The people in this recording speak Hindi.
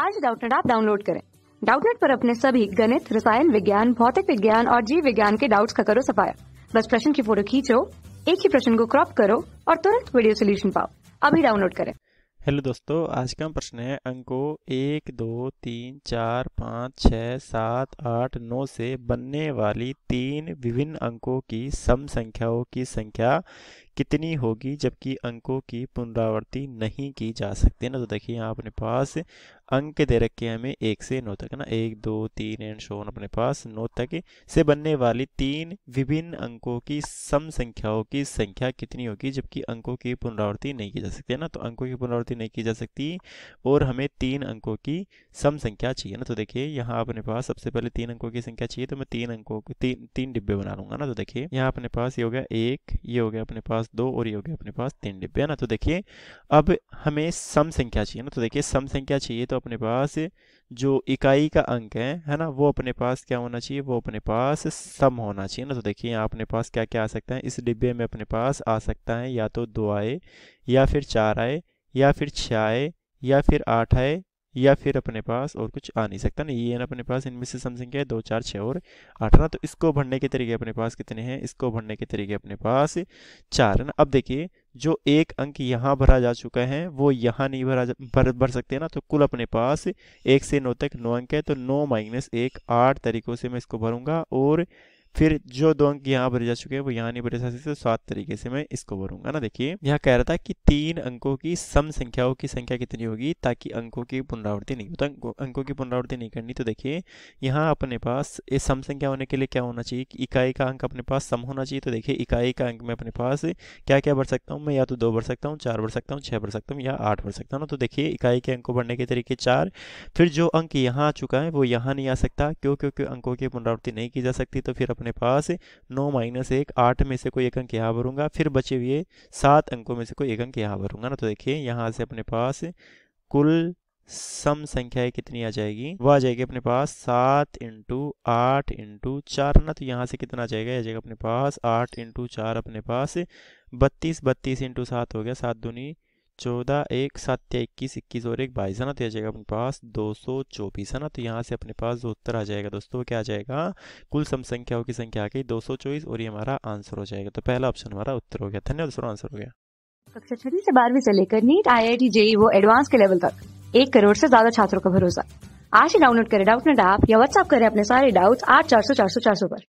आज डाउटनेट आप डाउनलोड करें डाउटनेट पर अपने सभी गणित रसायन विज्ञान भौतिक विज्ञान और जीव विज्ञान के डाउट्स का करो सफाया बस प्रश्न की फोटो खींचो एक ही प्रश्न को क्रॉप करो और तुरंत वीडियो सोल्यूशन पाओ अभी डाउनलोड करें हेलो दोस्तों आज का प्रश्न है अंको एक दो तीन चार पाँच छ सात आठ नौ से बनने वाली तीन विभिन्न अंकों की सम संख्याओं की संख्या कितनी होगी जबकि अंकों की पुनरावृत्ति नहीं की जा सकती ना तो देखिए यहाँ अपने पास अंक दे रखे हैं हमें एक से नौ तक ना एक दो तीन एंड शोन अपने पास नौ तक से बनने वाली तीन विभिन्न अंकों की सम संख्याओं की संख्या कितनी होगी जबकि अंकों की पुनरावृत्ति नहीं की जा सकती है ना तो अंकों की पुनरावृत्ति नहीं की जा सकती और हमें तीन अंकों की सम संख्या चाहिए ना तो देखिए यहाँ अपने पास सबसे पहले तीन अंकों की संख्या चाहिए तो मैं तीन अंकों को तीन तीन डिब्बे बना लूंगा ना तो देखिये यहाँ अपने पास ये हो गया एक ये हो गया अपने पास दो और ये हो गया अपने पास तीन डिब्बे है ना तो देखिये अब हमें सम संख्या चाहिए ना तो देखिये सम संख्या चाहिए तो अपने पास जो इकाई का अंक है है ना वो अपने पास क्या होना चाहिए वो अपने पास सम होना चाहिए ना तो देखिए यहाँ अपने पास क्या क्या आ सकता है इस डिब्बे में अपने पास आ सकता है या तो दो आए या फिर चार आए या फिर छः आए या फिर आठ आए या फिर अपने पास और कुछ आ नहीं सकता ना ये ना अपने पास इनमें से समथिंग क्या है दो चार छः और आठ ना तो इसको भरने के तरीके अपने पास कितने हैं इसको भरने के तरीके अपने पास चार है ना अब देखिए जो एक अंक यहाँ भरा जा चुका है वो यहाँ नहीं भरा भर भर सकते ना तो कुल अपने पास एक से नौ तक नौ अंक है तो नौ माइनस एक आठ तरीकों से मैं इसको भरूंगा और फिर जो दो अंक यहाँ भरे जा चुके हैं वो यहाँ नहीं बढ़ सकते तो सात तरीके से मैं इसको भरूंगा ना देखिए यहाँ कह रहा था कि तीन अंकों की सम संख्याओं की संख्या कितनी होगी ताकि अंकों की पुनरावृत्ति नहीं हो तो अंकों की पुनरावृत्ति नहीं करनी तो देखिए यहाँ अपने पास ये सम संख्या होने के लिए क्या होना चाहिए इकाई का अंक अपने पास सम होना चाहिए तो देखिए इकाई का अंक में अपने पास क्या क्या बढ़ सकता हूँ मैं या तो दो बढ़ सकता हूँ चार बढ़ सकता हूँ छः बढ़ सकता हूँ या आठ बढ़ सकता हूँ ना तो देखिए इकाई के अंक को बढ़ने के तरीके चार फिर जो अंक यहाँ आ चुका है वो यहाँ नहीं आ सकता क्यों क्योंकि अंकों की पुनरावृत्ति नहीं की जा सकती तो फिर अपने अपने पास नौ माइनस एक आठ में से कोई एक अंक यहाँ भरूंगा फिर बचे हुए सात अंकों में से कोई एक अंक यहाँ भरूंगा ना तो देखिए यहाँ से अपने पास कुल सम संख्याएं कितनी आ जाएगी वह आ जाएगी अपने पास सात इंटू आठ इंटू चार ना तो यहाँ से कितना आ जाएगा आ जाएगा अपने पास आठ इंटू चार अपने पास बत्तीस बत्तीस इंटू सात हो गया सात दूनी चौदह एक सात या इक्कीस इक्कीस और एक बाईस है ना तो आ जाएगा अपने पास दो सौ चौबीस है ना तो यहाँ से अपने पास जो उत्तर आ जाएगा दोस्तों क्या आ जाएगा कुल सम संख्याओं की संख्या आ गई दो सौ चौबीस और ये हमारा आंसर हो जाएगा तो पहला ऑप्शन हमारा उत्तर हो गया धन्यवाद दूसरा आंसर हो गया कक्षा छठी से बारहवीं से लेकर NEET I I T JEE वो एडवांस के लेवल तक एक करोड़ से ज्यादा छात्रों का भरोसा आज ही डाउनलोड करें डाउट नेट ऐप या व्हाट्सअप करें अपने सारे डाउट्स आठ चार सौ चार सौ चार सौ पर